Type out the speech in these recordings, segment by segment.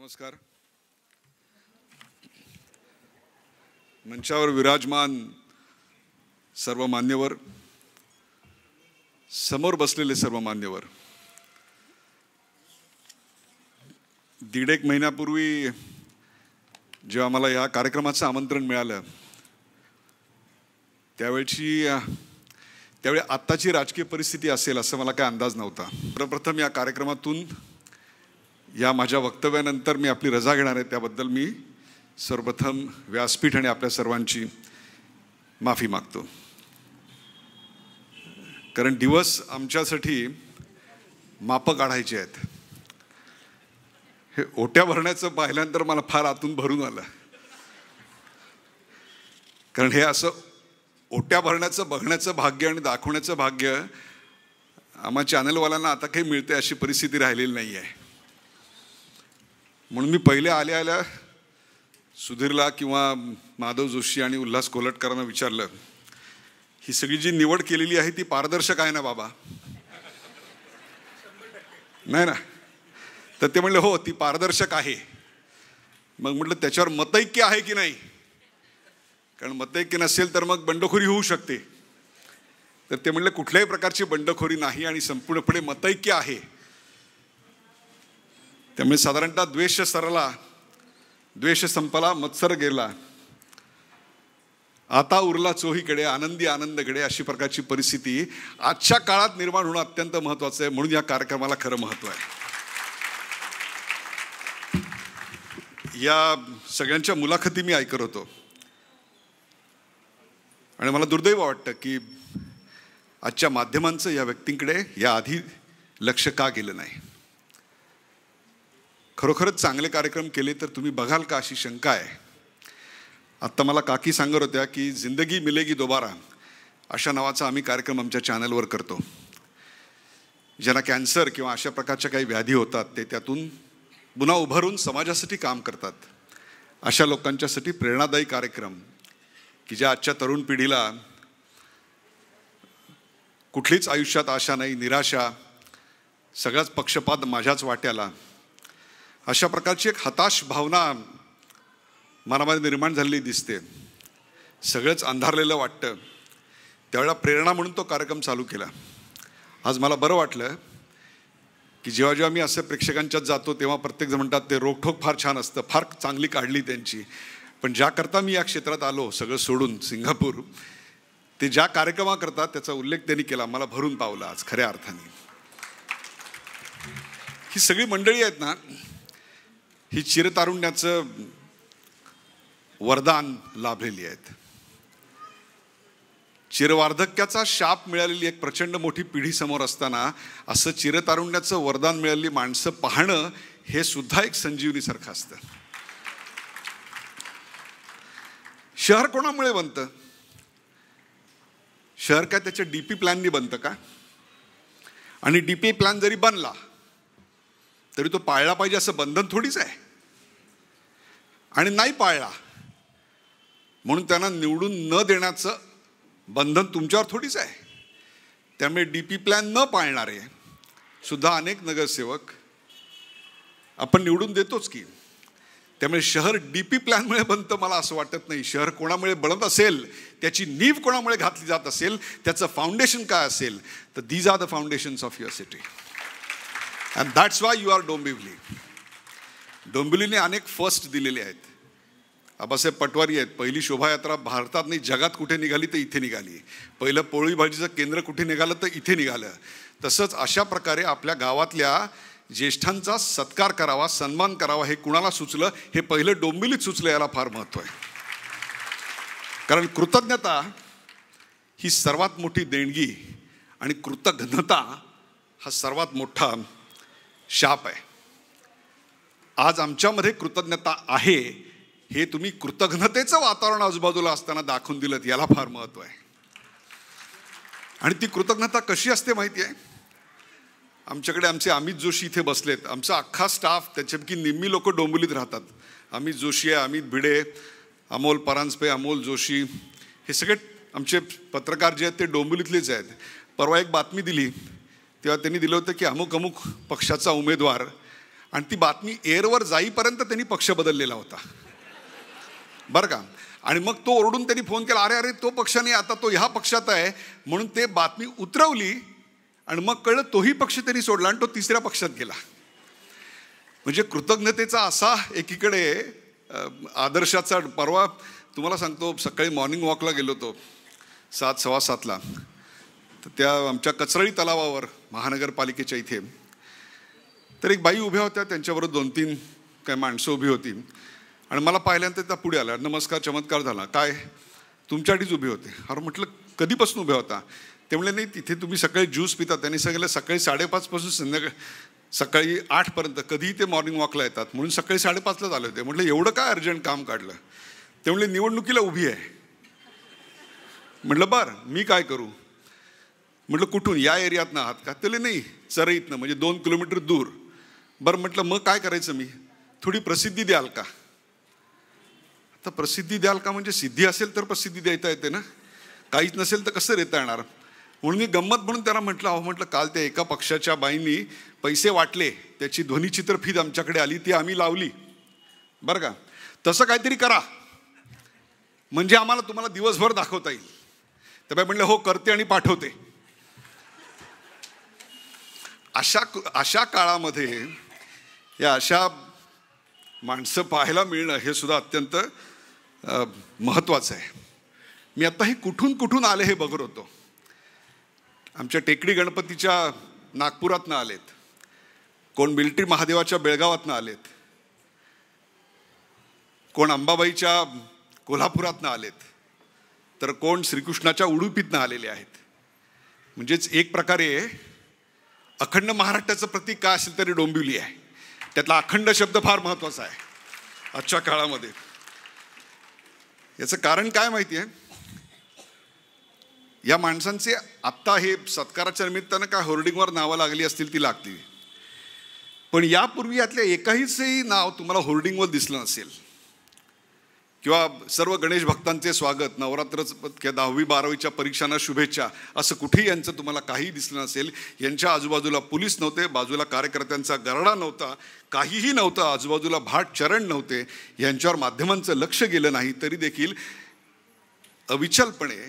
नमस्कार मंचावर विराजमान सर्व मान्यवर समोर बसलेले सर्व मान्यवर दीड एक महिन्यापूर्वी जेव्हा मला या कार्यक्रमाचं आमंत्रण मिळालं त्यावेळची त्यावेळी आत्ताची राजकीय परिस्थिती असेल असं मला काही अंदाज नव्हता सर्वप्रथम या कार्यक्रमातून या माझ्या वक्तव्यानंतर मी आपली रजा घेणार आहे त्याबद्दल मी सर्वप्रथम व्यासपीठ आणि आपल्या सर्वांची माफी मागतो कारण दिवस आमच्यासाठी मापं काढायचे आहेत हे ओट्या भरण्याचं पाहिल्यानंतर मला फार आतून भरून आलं कारण हे असं ओट्या भरण्याचं बघण्याचं भाग्य आणि दाखवण्याचं भाग्य आम्हा चॅनलवाल्यांना आता काही मिळते अशी परिस्थिती राहिलेली नाही आहे म्हणून मी पहिले आल्या आल्या सुधीरला किंवा माधव जोशी आणि उल्हास कोलटकरांना विचारलं ही सगळी जी निवड केलेली आहे ती पारदर्शक आहे ना बाबा नाही ना तर ते म्हणले हो ती पारदर्शक आहे मग म्हटलं त्याच्यावर मतैक्य आहे की नाही कारण मतैक्य नसेल तर मग बंडखोरी होऊ शकते तर ते म्हणले कुठल्याही प्रकारची बंडखोरी नाही आणि संपूर्णपणे मतैक्य आहे त्यामुळे साधारणतः द्वेष सरला द्वेष संपला मत्सर गेला आता उरला चोहीकडे आनंदी आनंदकडे अशी प्रकारची परिस्थिती आजच्या काळात निर्माण होणं अत्यंत महत्त्वाचं आहे म्हणून या कार्यक्रमाला खरं महत्व आहे या सगळ्यांच्या मुलाखती मी ऐकत होतो आणि मला दुर्दैव वाटतं की आजच्या माध्यमांचं या व्यक्तींकडे याआधी लक्ष का गेलं नाही खरोखरच चांगले कार्यक्रम केले तर तुम्ही बघाल का अशी शंका आहे आत्ता मला काकी सांगत होत्या की जिंदगी मिलेगी दोबारा अशा नावाचा आम्ही कार्यक्रम आमच्या चॅनलवर करतो ज्यांना कॅन्सर किंवा अशा प्रकारच्या काही व्याधी होतात ते त्यातून पुन्हा उभारून समाजासाठी काम करतात अशा लोकांच्यासाठी प्रेरणादायी कार्यक्रम की ज्या आजच्या तरुण पिढीला कुठलीच आयुष्यात आशा नाही निराशा सगळाच पक्षपात माझ्याच वाट्याला अशा प्रकारची एक हताश भावना मनामध्ये निर्माण झालेली दिसते सगळंच अंधारलेलं वाटतं त्यावेळेला प्रेरणा म्हणून तो कार्यक्रम चालू केला आज मला बरं वाटलं की जेव्हा जेव्हा मी असं प्रेक्षकांच्यात जातो तेव्हा प्रत्येकजण म्हणतात ते रोखोक फार छान असतं फार चांगली काढली त्यांची पण ज्याकरता मी या क्षेत्रात आलो सगळं सोडून सिंगापूर ते ज्या कार्यक्रमाकरता त्याचा उल्लेख त्यांनी केला मला भरून पावला आज खऱ्या अर्थाने ही सगळी मंडळी आहेत ना ही चिरतारुण्याचं वरदान लाभलेली आहेत चिरवार्धक्याचा शाप मिळालेली एक प्रचंड मोठी पिढी समोर असताना असं चिरतारुण्याचं वरदान मिळालेली माणसं पाहणं हे सुद्धा एक संजीवनीसारखं असतं शहर कोणामुळे बनतं शहर काय त्याच्या डीपी प्लॅननी बनतं का आणि डीपी प्लॅन जरी बनला तरी तो पाळला पाहिजे असं बंधन थोडीच आहे आणि नाही पाळला म्हणून त्यांना निवडून न देण्याचं बंधन तुमच्यावर थोडीच आहे त्यामुळे डी पी प्लॅन न पाळणारे सुद्धा अनेक नगरसेवक आपण निवडून देतोच की त्यामुळे शहर डी पी प्लॅनमुळे बनतं मला असं वाटत नाही शहर कोणामुळे बनत असेल त्याची नीव कोणामुळे घातली जात असेल त्याचं फाउंडेशन काय असेल तर these are the foundations of your city and that's why you are Dombivli डोंबिवलीने अनेक फर्स्ट दिलेले आहेत आबासाहेब पटवारी आहेत पहिली शोभायात्रा भारतात नाही जगात कुठे निघाली तर इथे निघाली पहिलं पोळी भाजीचं केंद्र कुठे निघालं तर इथे निघालं तसंच अशा प्रकारे आपल्या गावातल्या ज्येष्ठांचा सत्कार करावा सन्मान करावा हे कुणाला सुचलं हे पहिलं डोंबिलीत सुचलं याला फार महत्त्व आहे कारण कृतज्ञता ही सर्वात मोठी देणगी आणि कृतज्ञता हा सर्वात मोठा शाप आहे आज आमच्यामध्ये कृतज्ञता आहे हे तुम्ही कृतज्ञतेचं वातावरण आजूबाजूला असताना दाखवून दिलं याला फार महत्त्व आहे आणि ती कृतज्ञता कशी असते माहिती आहे आमच्याकडे आमचे अमित जोशी इथे बसलेत आमचा अख्खा स्टाफ त्याच्यापैकी निम्मी लोक डोंबिवलीत राहतात अमित जोशी आहे अमित भिडे अमोल परांजपे अमोल जोशी हे सगळे आमचे पत्रकार जे आहेत ते डोंबिवलीतलेच आहेत परवा एक बातमी दिली तेव्हा त्यांनी दिलं होतं की अमुक अमुक पक्षाचा उमेदवार आणि ती बातमी एअरवर जाईपर्यंत त्यांनी पक्ष बदललेला होता बरं का आणि मग तो ओरडून त्यांनी फोन केला अरे अरे तो पक्ष नाही आता तो ह्या पक्षात आहे म्हणून ते बातमी उतरवली आणि मग कळलं तोही पक्ष त्यांनी सोडला आणि तो तिसऱ्या पक्षात गेला म्हणजे कृतज्ञतेचा असा एकीकडे आदर्शाचा परवा तुम्हाला सांगतो सकाळी मॉर्निंग वॉकला गेलो होतो सात सव्वा सातला तर त्या आमच्या कचरळी तलावावर महानगरपालिकेच्या इथे तर एक बाई उभ्या होत्या त्यांच्याबरोबर दोन तीन काय माणसं उभी होती आणि मला पाहिल्यानंतर त्या पुढे आल्या नमस्कार चमत्कार झाला काय तुमच्यासाठीच उभे होते अरे म्हटलं कधीपासून उभ्या होता ते म्हणले नाही तिथे तुम्ही सकाळी ज्यूस पिता त्यांनी सांगितलं सकाळी साडेपाचपासून संध्याकाळी सकाळी आठपर्यंत कधीही ते मॉर्निंग वॉकला येतात म्हणून सकाळी साडेपाचलाच आले होते म्हटलं एवढं काय अर्जंट काम काढलं ते म्हणले निवडणुकीला उभी आहे म्हटलं बर मी काय करू म्हटलं कुठून या ना आहात का त्याला नाही चरईतनं म्हणजे दोन किलोमीटर दूर बरं म्हटलं मग काय करायचं मी थोडी प्रसिद्धी द्याल का आता प्रसिद्धी द्याल का म्हणजे सिद्धी असेल तर प्रसिद्धी देता येते ना काहीच नसेल तर कसं देता येणार म्हणून मी गंमत म्हणून त्याला म्हटलं अहो म्हटलं काल त्या एका पक्षाच्या बाईंनी पैसे वाटले त्याची फीत आमच्याकडे आली ती आम्ही लावली बरं का तसं काहीतरी करा म्हणजे आम्हाला तुम्हाला दिवसभर दाखवता येईल तर बाई म्हणलं हो करते आणि पाठवते अशा अशा काळामध्ये या अशा माणसं पाहायला मिळणं हे सुद्धा अत्यंत महत्त्वाचं आहे मी आत्ता हे कुठून कुठून आले हे बघत होतो आमच्या टेकडी गणपतीच्या नागपुरातनं आलेत कोण मिल्ट्री महादेवाच्या बेळगावातनं आलेत कोण अंबाबाईच्या कोल्हापुरातनं आलेत तर कोण श्रीकृष्णाच्या उडुपीतनं आलेले आहेत म्हणजेच एक प्रकारे अखंड महाराष्ट्राचं प्रतीक काय असेल तरी डोंबिवली आहे त्यातला अखंड शब्द फार महत्वाचा आहे आजच्या काळामध्ये याचं कारण काय माहिती आहे या माणसांचे आत्ता हे सत्काराच्या निमित्तानं काय होर्डिंगवर नावं लागली असतील ती लागतील पण यापूर्वी यातल्या एकाहीचही नाव तुम्हाला होर्डिंगवर दिसलं नसेल किंवा सर्व गणेश भक्तांचे स्वागत नवरात्रच किंवा दहावी बारावीच्या परीक्षांना शुभेच्छा असं कुठेही यांचं तुम्हाला काही दिसलं नसेल यांच्या आजूबाजूला पोलीस नव्हते बाजूला कार्यकर्त्यांचा गरडा नव्हता काहीही नव्हतं आजूबाजूला भाट चरण नव्हते यांच्यावर माध्यमांचं लक्ष गेलं नाही तरी देखील अविचलपणे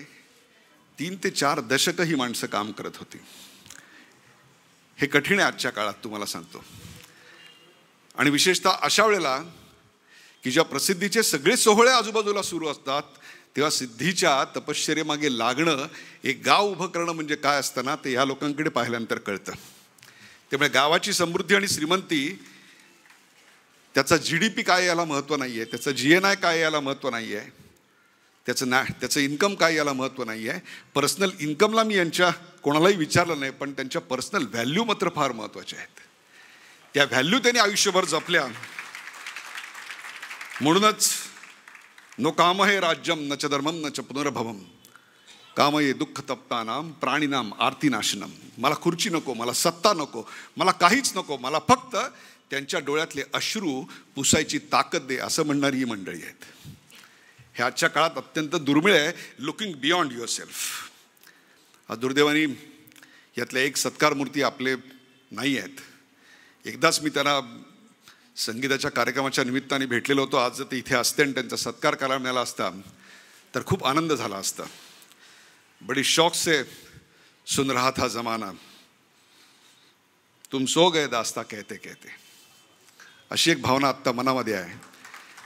तीन ते चार दशकं ही माणसं काम करत होती हे कठीण आहे आजच्या काळात तुम्हाला सांगतो आणि विशेषतः अशा वेळेला की ज्या प्रसिद्धीचे सगळे सोहळे आजूबाजूला सुरू असतात तेव्हा सिद्धीच्या तपश्चर्येमागे लागणं एक गाव उभं करणं म्हणजे काय असताना ते ह्या लोकांकडे पाहिल्यानंतर कळतं त्यामुळे गावाची समृद्धी आणि श्रीमंती त्याचा जी डी पी काय याला महत्त्व नाही आहे त्याचं जी एन आय काय याला महत्त्व नाही आहे त्याचं ना त्याचं इन्कम काय याला महत्त्व नाही आहे पर्सनल इन्कमला मी यांच्या कोणालाही विचारलं नाही पण त्यांच्या पर्सनल व्हॅल्यू मात्र फार महत्त्वाच्या आहेत त्या व्हॅल्यू त्यांनी आयुष्यभर जपल्या म्हणूनच नो काम हे राज्यम न च धर्मम न च पुनर्भवम काम हे दुःख तप्तानाम प्राणीनाम आरतीनाशनम मला खुर्ची नको मला सत्ता नको मला काहीच नको मला फक्त त्यांच्या डोळ्यातले अश्रू पुसायची ताकद दे असं म्हणणारी ही मंडळी आहेत हे आजच्या काळात अत्यंत दुर्मिळ आहे लुकिंग बियॉन्ड युअरसेल्फ सेल्फ हा दुर्दैवानी यातल्या एक सत्कार मूर्ती आपले नाही आहेत एकदाच मी त्यांना संगीताच्या कार्यक्रमाच्या निमित्ताने भेटलेलो होतो आज जर ते इथे असते आणि त्यांचा सत्कार करायला मिळाला असता तर खूप आनंद झाला असता बडी शॉक से सुन रहा था जमाना तुम सो गए दास्ता कहते कहते अशी एक भावना आत्ता मनामध्ये आहे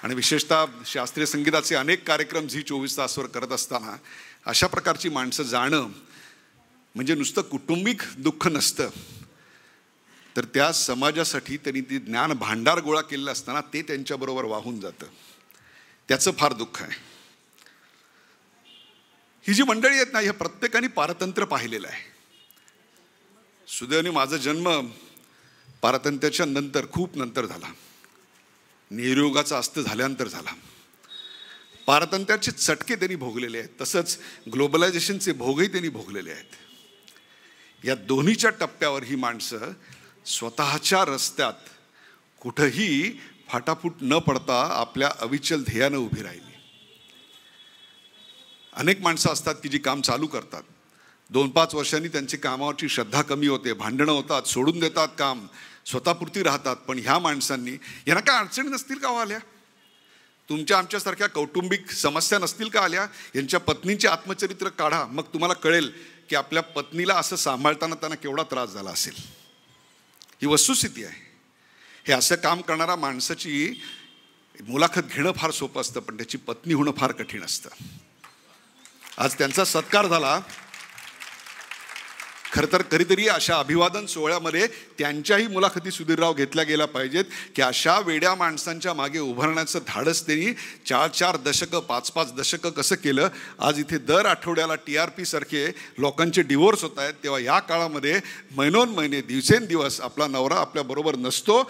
आणि विशेषतः शास्त्रीय संगीताचे अनेक कार्यक्रम झी चोवीस तासवर करत असताना अशा प्रकारची माणसं जाणं म्हणजे नुसतं कुटुंबिक दुःख नसतं तर त्या समाजासाठी त्यांनी ती ज्ञान भांडार गोळा केलेलं असताना ते त्यांच्याबरोबर वाहून जातं त्याचं फार दुःख आहे ही जी मंडळी आहेत ना हे प्रत्येकाने पारतंत्र्य पाहिलेलं आहे सुदैवाने माझा जन्म पारतंत्र्याच्या नंतर खूप नंतर झाला निरोगाचा अस्त झाल्यानंतर झाला पारतंत्र्याचे चटके त्यांनी भोगलेले आहेत तसंच ग्लोबलायझेशनचे भोगही त्यांनी भोगलेले आहेत या दोन्हीच्या टप्प्यावर ही माणसं स्वतःच्या रस्त्यात कुठंही फाटाफूट न पडता आपल्या अविचल ध्येयानं उभी राहिली अनेक माणसं असतात की जी काम चालू करतात दोन पाच वर्षांनी त्यांची कामावरची श्रद्धा कमी होते भांडणं होतात सोडून देतात काम स्वतःपुरती राहतात पण ह्या माणसांनी यांना काय अडचणी नसतील का हो आल्या तुमच्या आमच्यासारख्या कौटुंबिक समस्या नसतील का आल्या यांच्या पत्नीचे आत्मचरित्र काढा मग तुम्हाला कळेल की आपल्या पत्नीला असं सांभाळताना त्यांना केवढा त्रास झाला असेल ही वस्तुस्थिती आहे हे असं काम करणाऱ्या माणसाची मुलाखत घेणं फार सोपं असतं पण त्याची पत्नी होणं फार कठीण असतं आज त्यांचा सत्कार झाला खरं तर कधीतरी अशा अभिवादन सोहळ्यामध्ये त्यांच्याही मुलाखती सुधीरराव घेतल्या गेल्या पाहिजेत की अशा वेड्या माणसांच्या मागे उभारण्याचं धाडस त्यांनी चार चार दशकं पाच पाच दशकं कसं केलं आज इथे दर आठवड्याला टी आर पीसारखे लोकांचे डिवोर्स होत आहेत तेव्हा या काळामध्ये महिनोन महिने दिवसेंदिवस आपला नवरा आपल्याबरोबर नसतो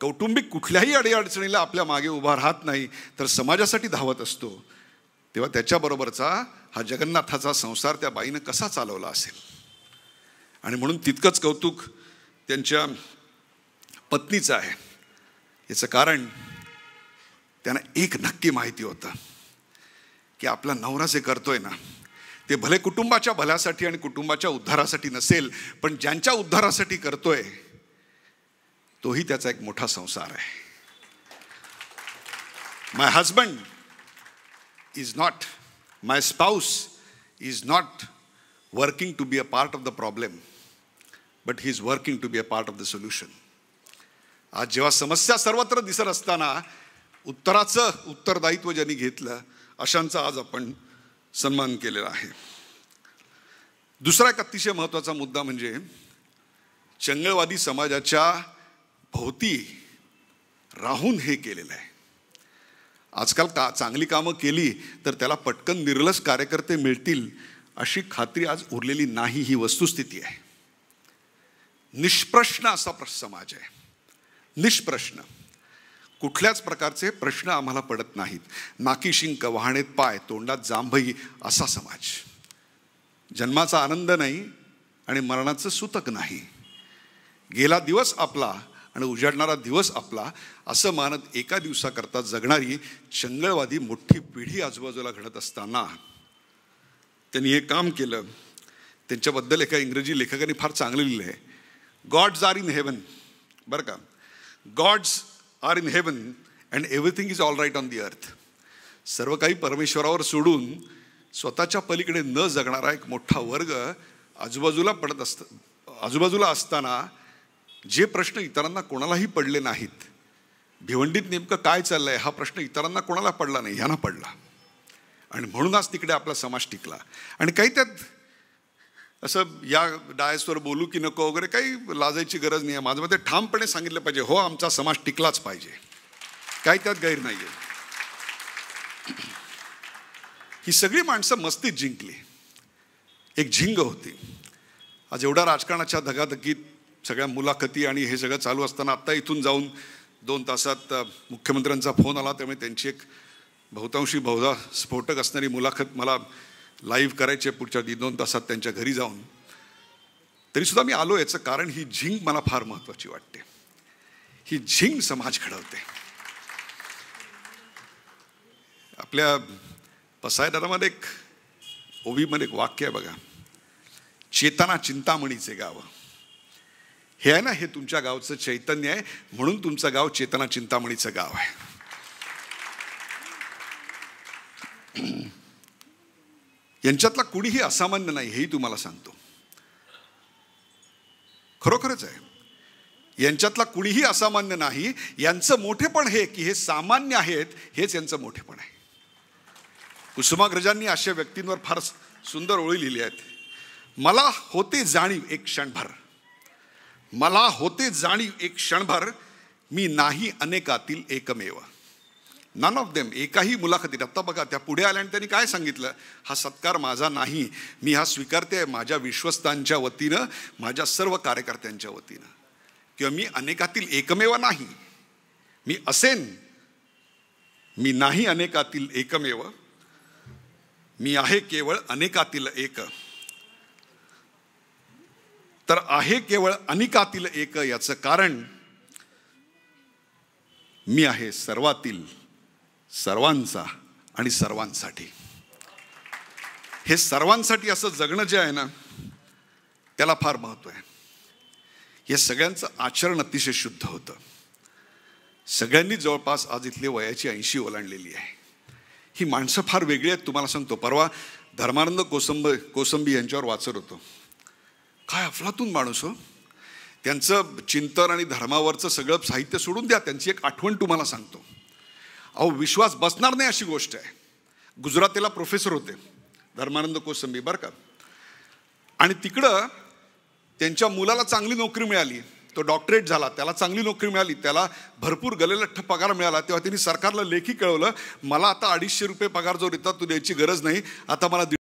कौटुंबिक कुठल्याही अडीअडचणीला आपल्या मागे उभा राहत नाही तर समाजासाठी धावत असतो तेव्हा त्याच्याबरोबरचा हा जगन्नाथाचा संसार त्या बाईनं कसा चालवला असेल आणि म्हणून तितकंच कौतुक त्यांच्या पत्नीचं आहे याचं कारण त्यांना एक नक्की माहिती होतं की आपला नवरा जे करतोय ना ते भले कुटुंबाच्या भल्यासाठी आणि कुटुंबाच्या उद्धारासाठी नसेल पण ज्यांच्या उद्धारासाठी करतोय तोही त्याचा एक मोठा संसार आहे my husband is not my spouse is not working to be a part of the problem, but he is working to be a part of the solution. आज जेव्हा समस्या सर्वत्र दिसत असताना उत्तराचं उत्तरदायित्व ज्यांनी घेतलं अशांचा आज आपण सन्मान केलेला आहे दुसरा एक अतिशय महत्त्वाचा मुद्दा म्हणजे चंगळवादी समाजाच्या भोवती राहून हे केलेलं आहे आजकाल का चांगली कामं केली तर त्याला पटकन निर्लस कार्यकर्ते मिळतील अशी खात्री आज उरलेली नाही ही वस्तुस्थिती आहे निष्प्रश्न असा समाज आहे निष्प्रश्न कुठल्याच प्रकारचे प्रश्न आम्हाला पडत नाहीत नाकी शिंक वाहणेत पाय तोंडात जांभई असा समाज जन्माचा आनंद नाही आणि मरणाचं सुतक नाही गेला दिवस आपला आणि उजाडणारा दिवस आपला असं मानत एका दिवसाकरता जगणारी चंगळवादी मोठी पिढी आजूबाजूला घडत असताना त्यांनी हे काम केलं त्यांच्याबद्दल एका इंग्रजी लेखकाने फार चांगलं लिहिलं आहे गॉड्स आर इन हेवन बरं का gods are in heaven and everything is all right on the earth सर्व काही परमेश्वरावर सोडून स्वतःच्या पलीकडे न जगणारा एक मोठा वर्ग आजूबाजूला पडत असत आजूबाजूला असताना जे प्रश्न इतरांना कोणालाही पडले नाहीत भिवंडीत नेमकं काय चाललं आहे हा प्रश्न इतरांना कोणाला पडला नाही ह्यांना पडला आणि म्हणून आज तिकडे आपला समाज टिकला आणि काही त्यात असं या डायसवर बोलू की नको वगैरे काही लाजायची गरज नाही आहे माझं मते ठामपणे सांगितलं पाहिजे हो आमचा समाज टिकलाच पाहिजे काही त्यात गैर नाही आहे ही सगळी माणसं मस्तीत जिंकली एक झिंग होती आज एवढ्या राजकारणाच्या धगाधगीत सगळ्या मुलाखती आणि हे सगळं चालू असताना आत्ता इथून जाऊन दोन तासात मुख्यमंत्र्यांचा फोन आला त्यामुळे त्यांची एक बहुतांशी बहुधा स्फोटक असणारी मुलाखत मला लाईव्ह करायची पुढच्या पुढच्या दोन तासात त्यांच्या घरी जाऊन तरी सुद्धा मी आलो याचं कारण ही झिंग मला फार महत्वाची वाटते ही झिंग समाज घडवते आपल्या पसायदारामध्ये एक ओवीमध्ये एक वाक्य आहे बघा चेतना चिंतामणीचे गाव हे आहे ना हे तुमच्या गावचं चैतन्य आहे म्हणून तुमचं गाव चेतना चिंतामणीचं गाव आहे यांच्यातला कुणीही असामान्य नाही हेही तुम्हाला सांगतो खरोखरच आहे यांच्यातला कुणीही असामान्य नाही यांचं मोठेपण हे की हे सामान्य आहेत हेच यांचं मोठेपण आहे कुसुमाग्रजांनी अशा व्यक्तींवर फार सुंदर ओळी लिहिली आहेत मला होते जाणीव एक क्षणभर मला होते जाणीव एक क्षणभर मी नाही अनेकातील एकमेव नन ऑफ देम एकाही मुलाखतीत आत्ता बघा त्या पुढे आल्या आणि त्यांनी काय सांगितलं हा सत्कार माझा नाही मी हा स्वीकारते आहे माझ्या विश्वस्तांच्या वतीनं माझ्या सर्व कार्यकर्त्यांच्या वतीनं किंवा मी अनेकातील एकमेव नाही मी असेन मी नाही अनेकातील एकमेव मी आहे केवळ अनेकातील एक तर आहे केवळ अनेकातील एक याचं कारण मी आहे सर्वातील सर्वांचा आणि सर्वांसाठी हे सर्वांसाठी असं जगणं जे आहे ना त्याला फार महत्व आहे हे सगळ्यांचं आचरण अतिशय शुद्ध होतं सगळ्यांनी जवळपास आज इथली वयाची ऐंशी ओलांडलेली आहे ही माणसं फार वेगळी आहेत तुम्हाला सांगतो परवा धर्मानंद कोसंब कोसंबी यांच्यावर वाचत होतो काय अफलातून माणूस हो त्यांचं चिंतन आणि धर्मावरचं सगळं साहित्य सोडून द्या त्यांची एक आठवण तुम्हाला सांगतो अहो विश्वास बसणार नाही अशी गोष्ट आहे गुजरातीला प्रोफेसर होते धर्मानंद कोसंबी बरं का आणि तिकडं त्यांच्या मुलाला चांगली नोकरी मिळाली तो डॉक्टरेट झाला त्याला चांगली नोकरी मिळाली त्याला भरपूर गलेलठ्ठ पगार मिळाला तेव्हा त्यांनी सरकारला लेखी कळवलं मला आता अडीचशे रुपये पगार जो देतात तो द्यायची गरज नाही आता मला